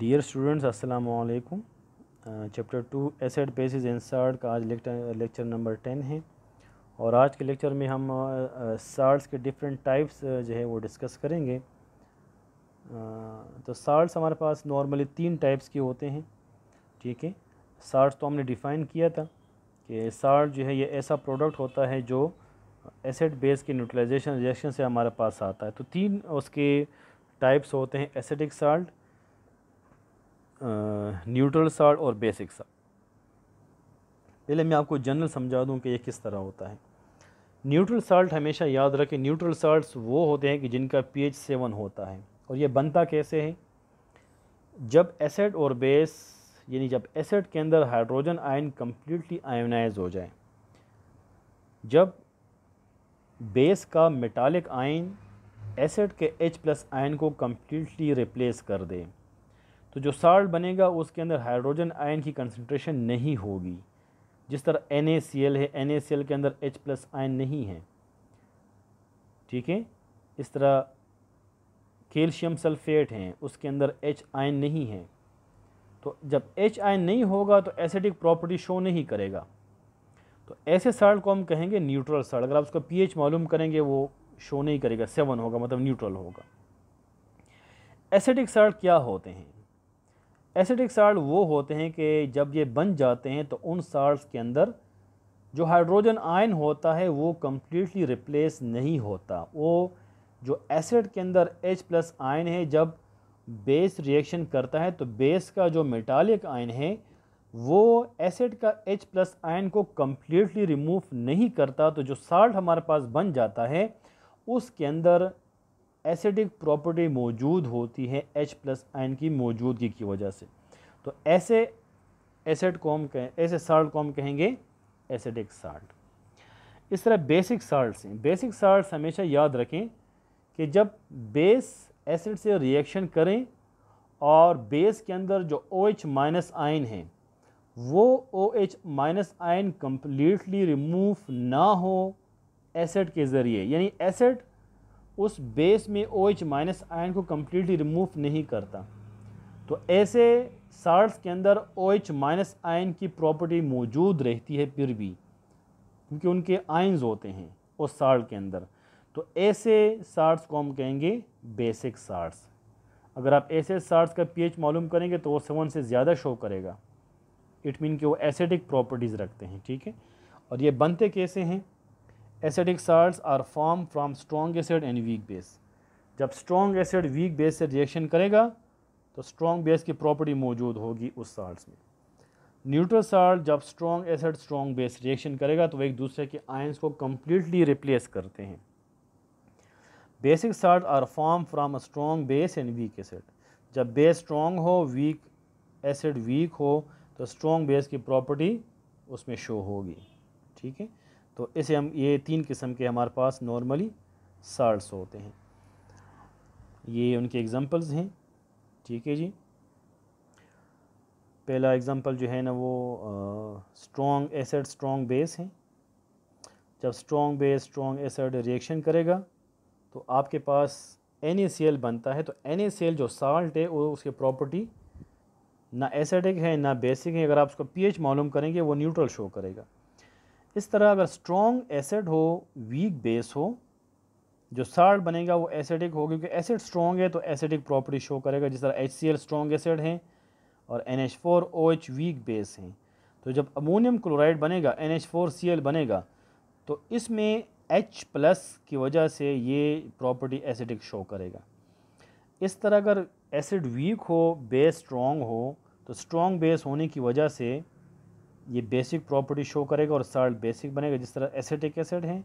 dear students अस्सलाम वालेकुम chapter two acids bases इंसर्ट का आज लेक्चर नंबर टेन है और आज के लेक्चर में हम सार्ड्स uh, uh, के डिफरेंट टाइप्स uh, जो है वो डिस्कस करेंगे तो साल्ट्स हमारे पास नॉर्मली तीन टाइप्स के होते हैं ठीक है साल्ट तो हमने डिफ़ाइन किया था कि साल्ट जो है ये ऐसा प्रोडक्ट होता है जो एसिड बेस के न्यूट्रलाइजेशन रिएक्शन से हमारे पास आता है तो तीन उसके टाइप्स होते हैं एसिडिक साल्ट न्यूट्रल साल्ट और बेसिक साल्ट पहले मैं आपको जनरल समझा दूं कि ये किस तरह होता है न्यूट्रल साल्ट हमेशा याद रखें न्यूट्रल साल्ट वो होते हैं कि जिनका पी एच सेवन होता है और ये बनता कैसे है जब एसिड और बेस यानी जब एसिड के अंदर हाइड्रोजन आयन कम्प्लीटली आयोनाइज हो जाए जब बेस का मेटालिक आयन एसिड के H प्लस आयन को कम्प्लीटली रिप्लेस कर दे तो जो साल्ट बनेगा उसके अंदर हाइड्रोजन आयन की कंसनट्रेशन नहीं होगी जिस तरह एन है एन के अंदर एच प्लस आयन नहीं है ठीक है इस तरह कैल्शियम सल्फेट हैं उसके अंदर एच आयन नहीं है तो जब एच आयन नहीं होगा तो एसिडिक प्रॉपर्टी शो नहीं करेगा तो ऐसे साल्ट को हम कहेंगे न्यूट्रल साल्ट अगर आप उसका पीएच मालूम करेंगे वो शो नहीं करेगा सेवन होगा मतलब न्यूट्रल होगा एसिडिक साल्ट क्या होते हैं एसिडिक साल्ट वो होते हैं कि जब ये बन जाते हैं तो उन साल्ट के अंदर जो हाइड्रोजन आयन होता है वो कम्प्लीटली रिप्लेस नहीं होता वो जो एसिड के अंदर एच प्लस आयन है जब बेस रिएक्शन करता है तो बेस का जो मेटालिक आयन है वो एसिड का एच प्लस आयन को कम्प्लीटली रिमूव नहीं करता तो जो साल्ट हमारे पास बन जाता है उसके अंदर एसिडिक प्रॉपर्टी मौजूद होती है एच प्लस आयन की मौजूदगी की वजह से तो ऐसे एसिड को हम कहें ऐसे साल्ट को हम कहेंगे एसिडिक साल्ट इस तरह बेसिक साल्ट हैं बेसिक साल्ट हमेशा याद रखें कि जब बेस एसिड से रिएक्शन करें और बेस के अंदर जो ओ एच माइनस आयन है वो O H minus ion completely remove ना हो एसिड के ज़रिए यानी एसिड उस बेस में ओ एच माइनस आयन को कम्प्लीटली रिमूव नहीं करता तो ऐसे साल्ट के अंदर ओ एच माइनस आयन की प्रॉपर्टी मौजूद रहती है फिर भी क्योंकि उनके आयन्स होते हैं उस साल्ट के अंदर तो ऐसे साल्ट को हम कहेंगे बेसिक साल्ट अगर आप ऐसे साल्ट का पीएच मालूम करेंगे तो वो सेवन से ज़्यादा शो करेगा इट मीन कि वो एसिडिक प्रॉपर्टीज़ रखते हैं ठीक है और ये बनते कैसे हैं acidic salts are form from strong acid and weak base जब स्ट्रॉन्ग एसिड वीक बेस से रिएक्शन करेगा तो स्ट्रॉन्ग बेस की प्रॉपर्टी मौजूद होगी उस साल्ट्स में न्यूट्रल साल्ट जब strong acid strong base reaction करेगा तो वह एक दूसरे के आयंस को कम्प्लीटली रिप्लेस करते हैं basic salt are form from a strong base and weak acid जब बेस स्ट्रॉन्ग हो वीक एसिड वीक हो तो स्ट्रॉन्ग बेस की प्रॉपर्टी उसमें शो होगी ठीक है तो इसे हम ये तीन किस्म के हमारे पास नॉर्मली साल्ट्स होते हैं ये उनके एग्ज़ाम्पल्स हैं ठीक है जी पहला एग्ज़ाम्पल जो है ना वो स्ट्रॉन्ग एसिड स्ट्रॉन्ग बेस हैं जब strong base strong acid reaction करेगा तो आपके पास एन बनता है तो एन जो साल्ट है वो उसकी प्रॉपर्टी ना एसिडिक है ना बेसिक है अगर आप उसको पीएच मालूम करेंगे वो न्यूट्रल शो करेगा इस तरह अगर स्ट्रॉन्ग एसिड हो वीक बेस हो जो साल्ट बनेगा वो एसिडिक हो क्योंकि एसिड स्ट्रॉन्ग है तो एसिडिक प्रॉपर्टी शो करेगा जिस तरह H C L strong acid हैं और N H four O H weak base हैं तो जब अमोनियम क्लोराइड बनेगा N H four C L बनेगा तो इसमें एच प्लस की वजह से ये प्रॉपर्टी एसिडिक शो करेगा इस तरह अगर एसिड वीक हो बेस स्ट्रॉन्ग हो तो स्ट्रॉन्ग बेस होने की वजह से ये बेसिक प्रॉपर्टी शो करेगा और साल्ट बेसिक बनेगा जिस तरह एसिटिक एसिड हैं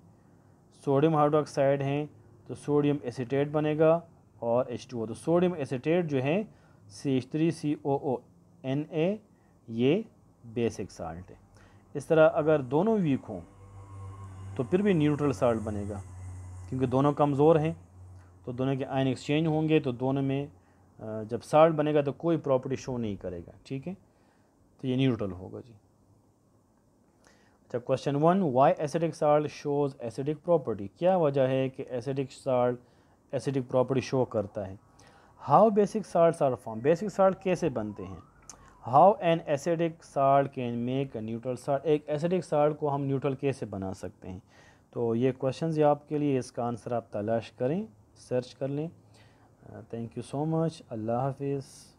सोडियम हाइड्रोक्साइड हैं तो सोडियम एसीटेट बनेगा और एच टू ओ तो सोडियम एसीटेट जो है C H three C O O N A ये बेसिक साल्ट है इस तरह अगर दोनों वीक हों तो फिर भी न्यूट्रल साल्ट बनेगा क्योंकि दोनों कमज़ोर हैं तो दोनों के आयन एक्सचेंज होंगे तो दोनों में जब साल्ट बनेगा तो कोई प्रॉपर्टी शो नहीं करेगा ठीक है तो ये न्यूट्रल होगा जी अच्छा question one why acidic salt shows acidic property क्या वजह है कि acidic salt acidic property show करता है how basic salt are form basic salt कैसे बनते हैं how an acidic salt can make a neutral salt एक एसिडिक साल्ट को हम न्यूट्रल कैसे बना सकते हैं तो ये क्वेश्चन ये आपके लिए इसका आंसर आप तलाश करें सर्च कर लें थैंक यू सो मच अल्लाह हाफिज़